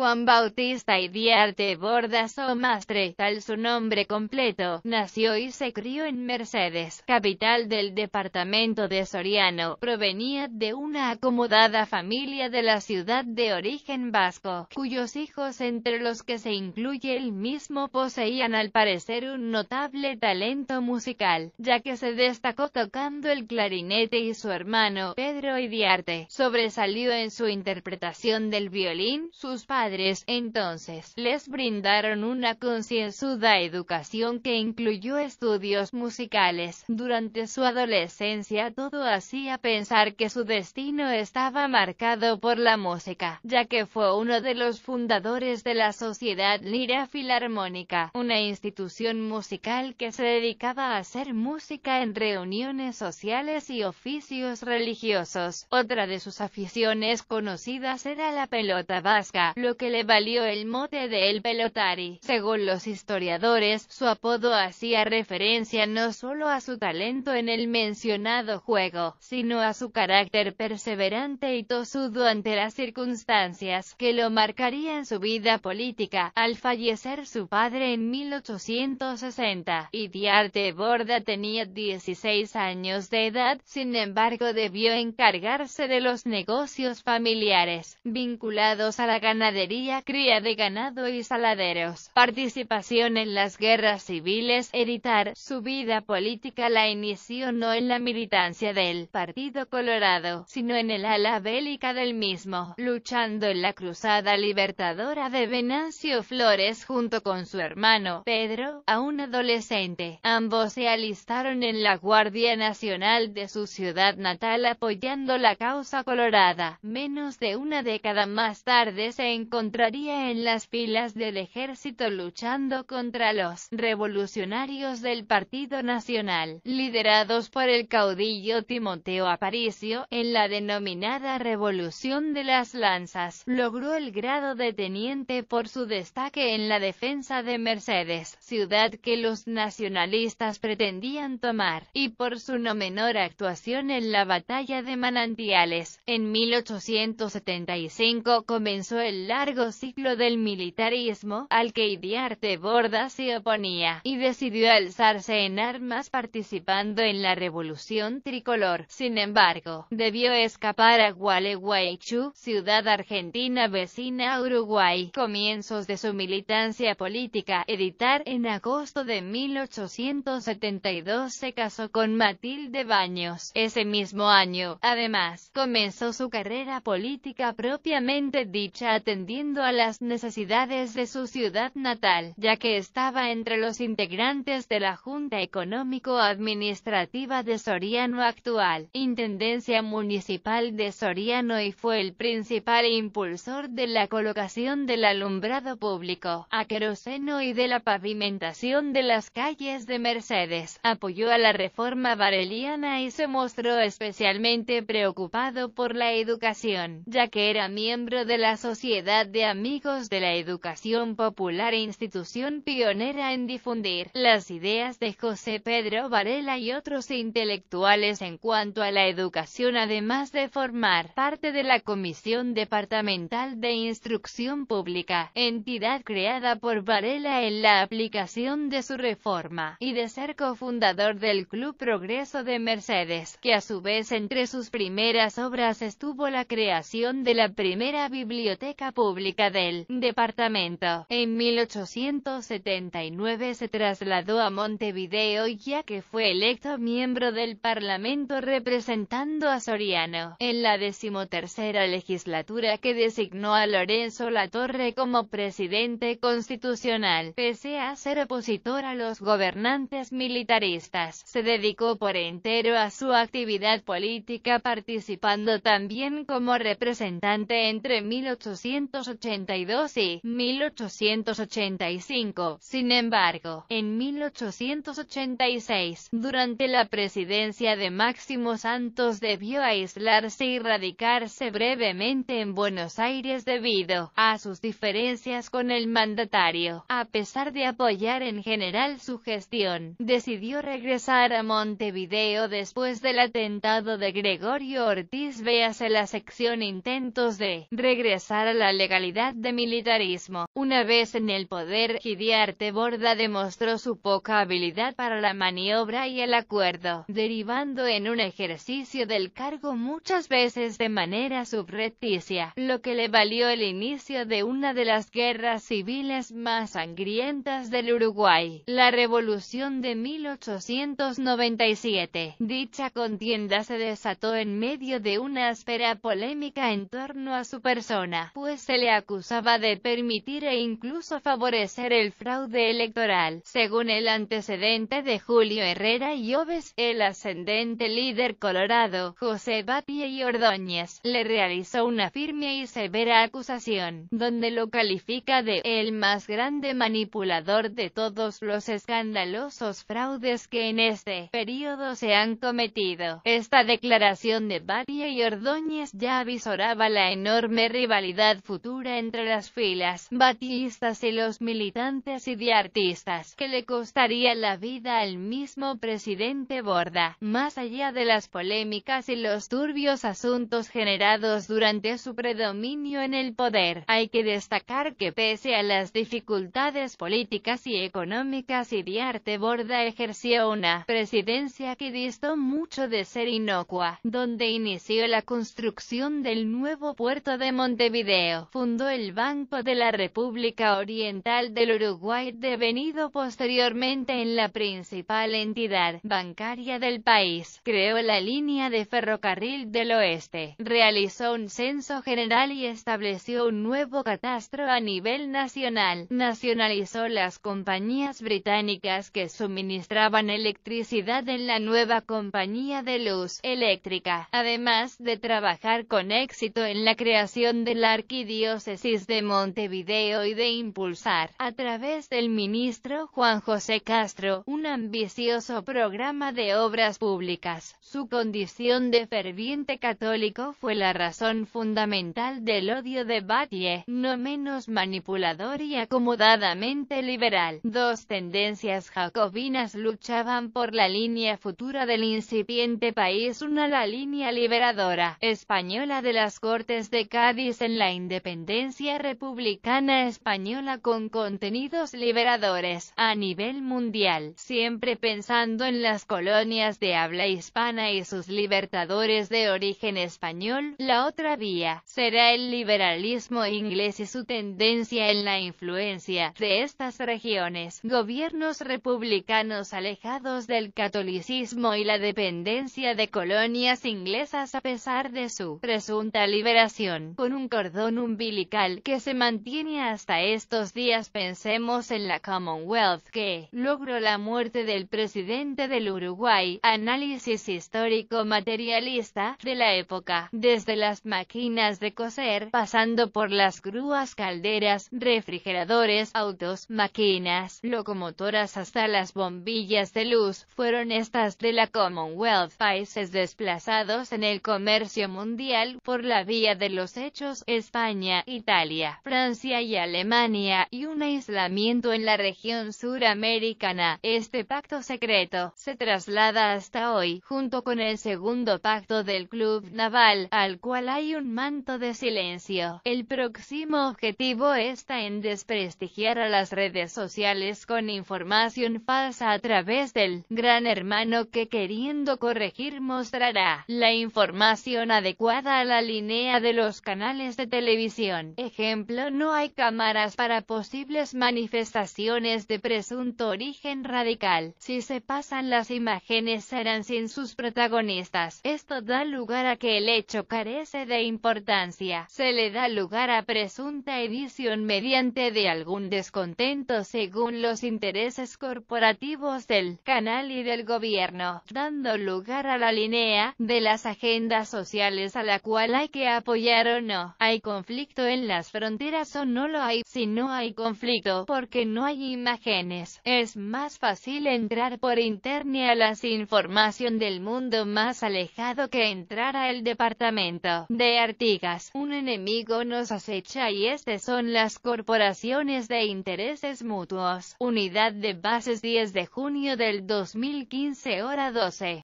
Juan Bautista Idiarte Bordas o Mastre, tal su nombre completo, nació y se crió en Mercedes, capital del departamento de Soriano, provenía de una acomodada familia de la ciudad de origen vasco, cuyos hijos entre los que se incluye el mismo poseían al parecer un notable talento musical, ya que se destacó tocando el clarinete y su hermano, Pedro Idiarte, sobresalió en su interpretación del violín, sus padres entonces les brindaron una concienzuda educación que incluyó estudios musicales. Durante su adolescencia todo hacía pensar que su destino estaba marcado por la música, ya que fue uno de los fundadores de la Sociedad Lira Filarmónica, una institución musical que se dedicaba a hacer música en reuniones sociales y oficios religiosos. Otra de sus aficiones conocidas era la pelota vasca, que le valió el mote de El Pelotari. Según los historiadores, su apodo hacía referencia no solo a su talento en el mencionado juego, sino a su carácter perseverante y tosudo ante las circunstancias que lo marcarían en su vida política. Al fallecer su padre en 1860, Idiarte Borda tenía 16 años de edad, sin embargo debió encargarse de los negocios familiares, vinculados a la ganadería cría de ganado y saladeros, participación en las guerras civiles, editar, su vida política la inició no en la militancia del Partido Colorado, sino en el ala bélica del mismo, luchando en la cruzada libertadora de Venancio Flores junto con su hermano, Pedro, a un adolescente. Ambos se alistaron en la Guardia Nacional de su ciudad natal apoyando la causa colorada. Menos de una década más tarde se encontraron encontraría en las filas del ejército luchando contra los revolucionarios del Partido Nacional, liderados por el caudillo Timoteo Aparicio, en la denominada Revolución de las Lanzas. Logró el grado de teniente por su destaque en la defensa de Mercedes, ciudad que los nacionalistas pretendían tomar, y por su no menor actuación en la batalla de Manantiales. En 1875 comenzó el largo ciclo del militarismo, al que Idiarte Borda se oponía, y decidió alzarse en armas participando en la Revolución Tricolor. Sin embargo, debió escapar a Gualeguaychú, ciudad argentina vecina a Uruguay. Comienzos de su militancia política, editar en agosto de 1872 se casó con Matilde Baños. Ese mismo año, además, comenzó su carrera política propiamente dicha atendiendo a las necesidades de su ciudad natal, ya que estaba entre los integrantes de la Junta Económico-Administrativa de Soriano actual, Intendencia Municipal de Soriano y fue el principal impulsor de la colocación del alumbrado público, a queroseno y de la pavimentación de las calles de Mercedes, apoyó a la reforma vareliana y se mostró especialmente preocupado por la educación, ya que era miembro de la Sociedad de Amigos de la Educación Popular e institución pionera en difundir las ideas de José Pedro Varela y otros intelectuales en cuanto a la educación además de formar parte de la Comisión Departamental de Instrucción Pública, entidad creada por Varela en la aplicación de su reforma, y de ser cofundador del Club Progreso de Mercedes, que a su vez entre sus primeras obras estuvo la creación de la primera biblioteca pública del Departamento. En 1879 se trasladó a Montevideo ya que fue electo miembro del Parlamento representando a Soriano en la decimotercera legislatura que designó a Lorenzo Latorre como presidente constitucional. Pese a ser opositor a los gobernantes militaristas, se dedicó por entero a su actividad política participando también como representante entre 1880. 1882 y 1885. Sin embargo, en 1886, durante la presidencia de Máximo Santos debió aislarse y radicarse brevemente en Buenos Aires debido a sus diferencias con el mandatario. A pesar de apoyar en general su gestión, decidió regresar a Montevideo después del atentado de Gregorio Ortiz Véase la sección intentos de regresar a la Legalidad de militarismo. Una vez en el poder, Gidearte Borda demostró su poca habilidad para la maniobra y el acuerdo, derivando en un ejercicio del cargo muchas veces de manera subrepticia, lo que le valió el inicio de una de las guerras civiles más sangrientas del Uruguay, la Revolución de 1897. Dicha contienda se desató en medio de una áspera polémica en torno a su persona, pues se le acusaba de permitir e incluso favorecer el fraude electoral, según el antecedente de Julio Herrera y Oves, el ascendente líder colorado, José Batia y Ordóñez, le realizó una firme y severa acusación, donde lo califica de «el más grande manipulador de todos los escandalosos fraudes que en este periodo se han cometido». Esta declaración de Batia y Ordóñez ya avisoraba la enorme rivalidad futura entre las filas y los militantes y de artistas, que le costaría la vida al mismo presidente Borda, más allá de las polémicas y los turbios asuntos generados durante su predominio en el poder. Hay que destacar que pese a las dificultades políticas y económicas y de arte Borda ejerció una presidencia que distó mucho de ser inocua, donde inició la construcción del nuevo puerto de Montevideo, fundó el Banco de la República, República Oriental del Uruguay devenido posteriormente en la principal entidad bancaria del país, creó la línea de ferrocarril del oeste, realizó un censo general y estableció un nuevo catastro a nivel nacional, nacionalizó las compañías británicas que suministraban electricidad en la nueva compañía de luz eléctrica, además de trabajar con éxito en la creación de la arquidiócesis de Montevideo de impulsar, a través del ministro Juan José Castro, un ambicioso programa de obras públicas. Su condición de ferviente católico fue la razón fundamental del odio de Batlle, no menos manipulador y acomodadamente liberal. Dos tendencias jacobinas luchaban por la línea futura del incipiente país, una la línea liberadora española de las Cortes de Cádiz en la independencia republicana española con contenidos liberadores, a nivel mundial, siempre pensando en las colonias de habla hispana y sus libertadores de origen español, la otra vía, será el liberalismo inglés y su tendencia en la influencia de estas regiones, gobiernos republicanos alejados del catolicismo y la dependencia de colonias inglesas a pesar de su presunta liberación, con un cordón umbilical que se mantiene hasta estos días pensemos en la Commonwealth que logró la muerte del presidente del Uruguay, análisis histórico materialista de la época, desde las máquinas de coser, pasando por las grúas calderas, refrigeradores, autos, máquinas, locomotoras hasta las bombillas de luz, fueron estas de la Commonwealth, países desplazados en el comercio mundial por la vía de los hechos, España, Italia, Francia y Alemania, y un aislamiento en la región suramericana. Este pacto secreto, se traslada hasta hoy, junto con el segundo pacto del Club Naval, al cual hay un manto de silencio. El próximo objetivo está en desprestigiar a las redes sociales con información falsa a través del gran hermano que queriendo corregir mostrará la información adecuada a la línea de los canales de televisión. Ejemplo, no hay causa cámaras para posibles manifestaciones de presunto origen radical. Si se pasan las imágenes serán sin sus protagonistas. Esto da lugar a que el hecho carece de importancia. Se le da lugar a presunta edición mediante de algún descontento según los intereses corporativos del canal y del gobierno, dando lugar a la línea de las agendas sociales a la cual hay que apoyar o no. Hay conflicto en las fronteras o no lo hay, si no hay conflicto, porque no hay imágenes, es más fácil entrar por internet a las información del mundo más alejado que entrar a el departamento de Artigas. Un enemigo nos acecha y estas son las corporaciones de intereses mutuos. Unidad de bases 10 de junio del 2015 hora 12.